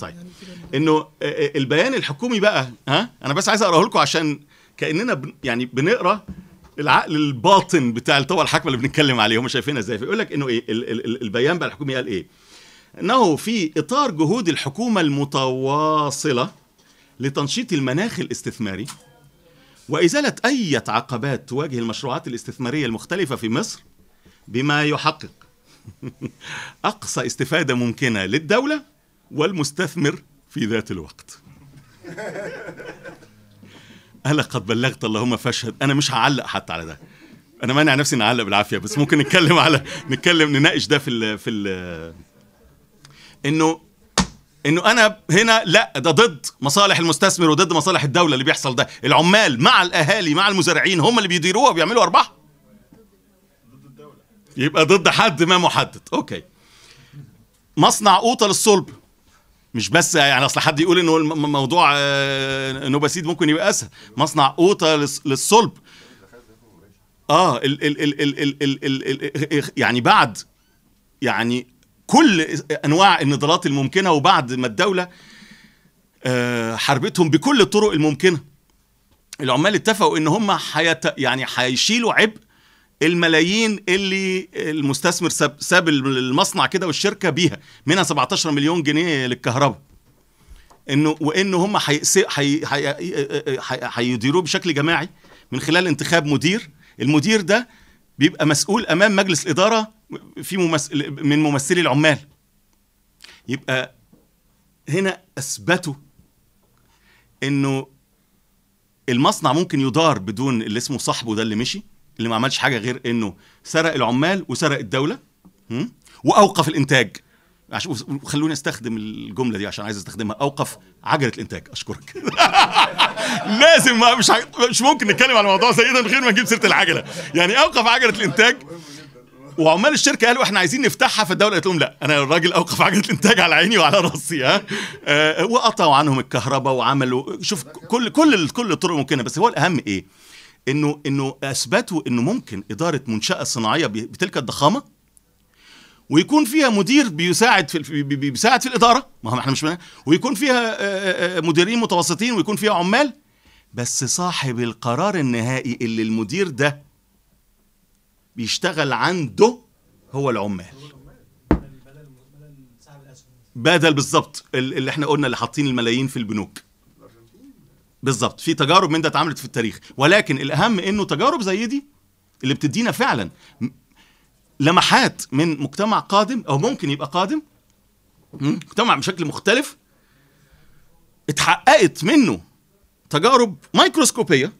طيب انه آه، آه، البيان الحكومي بقى ها انا بس عايز اقراه لكم عشان كاننا بن يعني بنقرا العقل الباطن بتاع الطبقه الحاكمه اللي بنتكلم عليه هم شايفينها ازاي فيقول لك انه ايه البيان بقى الحكومي قال ايه انه في اطار جهود الحكومه المتواصله لتنشيط المناخ الاستثماري وازاله اي عقبات تواجه المشروعات الاستثماريه المختلفه في مصر بما يحقق اقصى استفاده ممكنه للدوله والمستثمر في ذات الوقت ألا قد بلغت اللهم فاشهد أنا مش هعلق حتى على ده أنا مانع نفسي نعلق بالعافية بس ممكن نتكلم على نتكلم نناقش ده في الـ في ال إنه انه انا هنا لا ده ضد مصالح المستثمر وضد مصالح الدوله اللي بيحصل ده العمال مع الاهالي مع المزارعين هم اللي بيديروها وبيعملوا ارباح ضد الدوله يبقى ضد حد ما محدد اوكي مصنع قوطه للصلب مش بس يعني اصل حد يقول انه موضوع آه، نوباسيد ممكن يبقى اسهل مصنع اوطه للصلب اه ال ال ال ال ال ال ال يعني بعد يعني كل انواع النضالات الممكنه وبعد ما الدوله آه، حاربتهم بكل الطرق الممكنه العمال اتفقوا ان هم حيت يعني هيشيلوا عبء الملايين اللي المستثمر ساب, ساب المصنع كده والشركه بيها منها 17 مليون جنيه للكهرباء انه وان هم هيديروه بشكل جماعي من خلال انتخاب مدير المدير ده بيبقى مسؤول امام مجلس اداره في ممثل من ممثلي العمال يبقى هنا اثبتوا انه المصنع ممكن يدار بدون اللي اسمه صاحبه ده اللي مشي اللي ما عملش حاجه غير انه سرق العمال وسرق الدوله واوقف الانتاج عشان خلوني استخدم الجمله دي عشان عايز استخدمها اوقف عجله الانتاج اشكرك لازم ما مش مش ممكن نتكلم على موضوع زي ده من غير ما نجيب سيره العجله يعني اوقف عجله الانتاج وعمال الشركه قالوا احنا عايزين نفتحها فالدوله قالت لهم لا انا الراجل اوقف عجله الانتاج على عيني وعلى راسي ها آه، وقطعوا عنهم الكهرباء وعملوا شوف كل كل كل الطرق ممكنه بس هو الاهم ايه؟ انه انه اثبتوا انه ممكن اداره منشاه صناعيه بتلك الضخامه ويكون فيها مدير بيساعد في بيساعد في الاداره ما هو احنا مش ويكون فيها مديرين متوسطين ويكون فيها عمال بس صاحب القرار النهائي اللي المدير ده بيشتغل عنده هو العمال بدل بالظبط اللي احنا قلنا اللي حاطين الملايين في البنوك بالظبط في تجارب من ده اتعملت في التاريخ ولكن الاهم انه تجارب زي دي اللي بتدينا فعلا لمحات من مجتمع قادم او ممكن يبقى قادم مجتمع بشكل مختلف اتحققت منه تجارب مايكروسكوبيه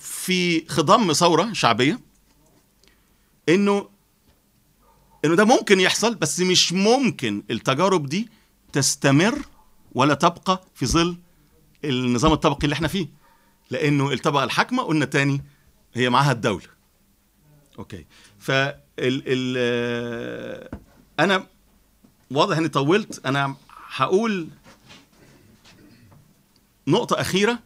في خضم ثوره شعبيه انه انه ده ممكن يحصل بس مش ممكن التجارب دي تستمر ولا تبقى في ظل النظام الطبقي اللي احنا فيه لانه الطبقه الحاكمه قلنا تاني هي معاها الدوله اوكي ف آه، انا واضح اني طولت انا هقول نقطه اخيره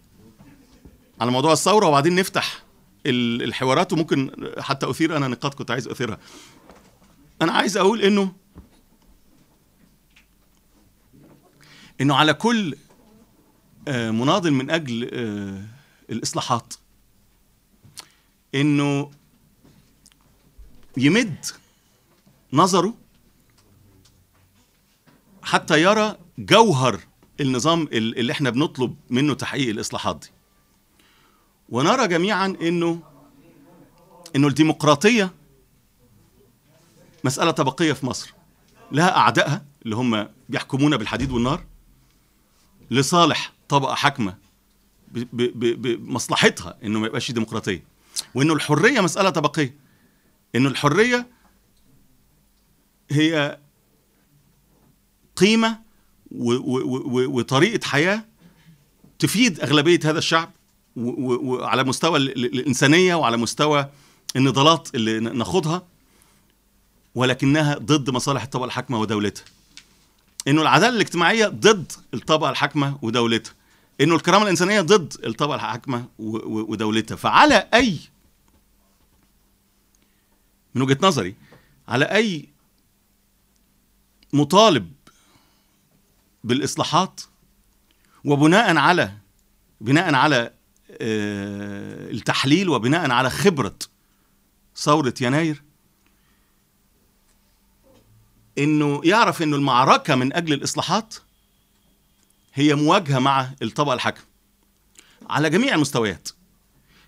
على موضوع الثوره وبعدين نفتح الحوارات وممكن حتى اثير انا نقاط كنت عايز اثيرها انا عايز اقول انه انه على كل آه، مناضل من اجل آه، الاصلاحات انه يمد نظره حتى يرى جوهر النظام اللي احنا بنطلب منه تحقيق الاصلاحات دي ونرى جميعا انه انه الديمقراطيه مساله طبقيه في مصر لها اعدائها اللي هم بيحكمونا بالحديد والنار لصالح طبقه حاكمه بمصلحتها انه ما يبقاش ديمقراطيه وانه الحريه مساله طبقيه انه الحريه هي قيمه وطريقه حياه تفيد اغلبيه هذا الشعب وعلى مستوى الانسانيه وعلى مستوى النضالات اللي ناخدها ولكنها ضد مصالح الطبقه الحاكمه ودولتها انه العداله الاجتماعيه ضد الطبقه الحاكمه ودولتها انه الكرامه الانسانيه ضد الطبقه الحاكمه ودولتها فعلى اي من وجهه نظري على اي مطالب بالاصلاحات وبناء على بناء على آه، التحليل وبناء على خبره ثوره يناير انه يعرف انه المعركه من اجل الاصلاحات هي مواجهه مع الطبقه الحاكمه على جميع المستويات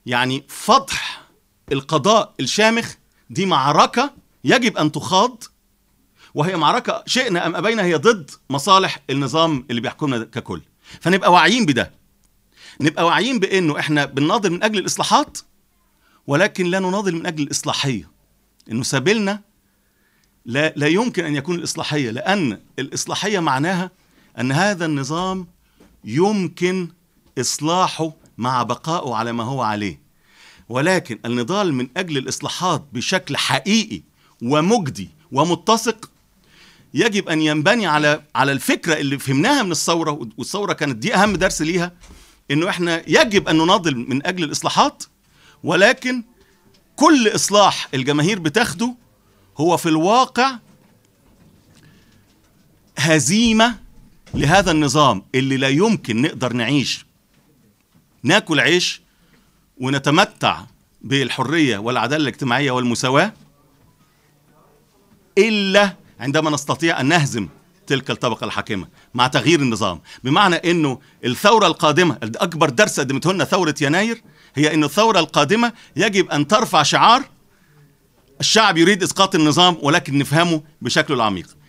يعني فضح القضاء الشامخ دي معركه يجب ان تخاض وهي معركه شئنا ام ابينا هي ضد مصالح النظام اللي بيحكمنا ككل فنبقى واعيين بده نبقى واعيين بانه احنا بنناضل من اجل الاصلاحات ولكن لا نناضل من اجل الاصلاحيه انه سبيلنا لا لا يمكن ان يكون الاصلاحيه لان الاصلاحيه معناها ان هذا النظام يمكن اصلاحه مع بقائه على ما هو عليه ولكن النضال من اجل الاصلاحات بشكل حقيقي ومجدي ومتسق يجب ان ينبني على على الفكره اللي فهمناها من الثوره والثوره كانت دي اهم درس ليها انه احنا يجب ان نناضل من اجل الاصلاحات ولكن كل اصلاح الجماهير بتاخده هو في الواقع هزيمة لهذا النظام اللي لا يمكن نقدر نعيش ناكل عيش ونتمتع بالحرية والعدالة الاجتماعية والمساواة إلا عندما نستطيع أن نهزم تلك الطبقة الحاكمة مع تغيير النظام بمعنى أنه الثورة القادمة أكبر درس قدمته لنا ثورة يناير هي أن الثورة القادمة يجب أن ترفع شعار الشعب يريد اسقاط النظام ولكن نفهمه بشكله العميق